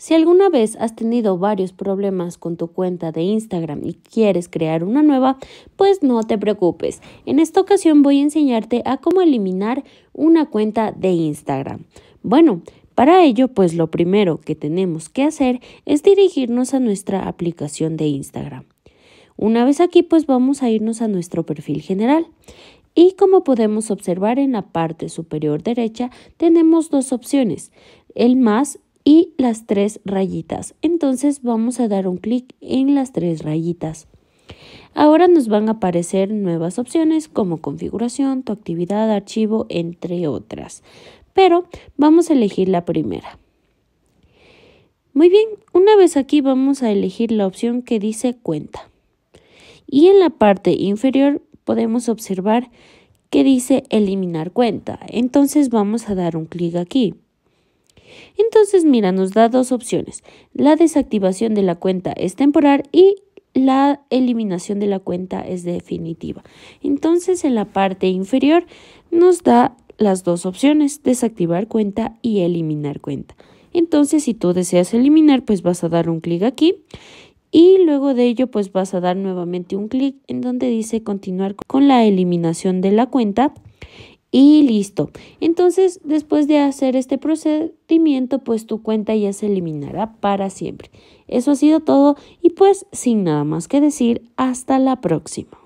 Si alguna vez has tenido varios problemas con tu cuenta de Instagram y quieres crear una nueva, pues no te preocupes. En esta ocasión voy a enseñarte a cómo eliminar una cuenta de Instagram. Bueno, para ello, pues lo primero que tenemos que hacer es dirigirnos a nuestra aplicación de Instagram. Una vez aquí, pues vamos a irnos a nuestro perfil general. Y como podemos observar en la parte superior derecha, tenemos dos opciones, el más y las tres rayitas. Entonces vamos a dar un clic en las tres rayitas. Ahora nos van a aparecer nuevas opciones como configuración, tu actividad, archivo, entre otras. Pero vamos a elegir la primera. Muy bien, una vez aquí vamos a elegir la opción que dice cuenta. Y en la parte inferior podemos observar que dice eliminar cuenta. Entonces vamos a dar un clic aquí. Entonces, mira, nos da dos opciones. La desactivación de la cuenta es temporal y la eliminación de la cuenta es definitiva. Entonces, en la parte inferior nos da las dos opciones, desactivar cuenta y eliminar cuenta. Entonces, si tú deseas eliminar, pues vas a dar un clic aquí y luego de ello pues vas a dar nuevamente un clic en donde dice continuar con la eliminación de la cuenta y listo. Entonces, después de hacer este procedimiento, pues tu cuenta ya se eliminará para siempre. Eso ha sido todo y pues sin nada más que decir, hasta la próxima.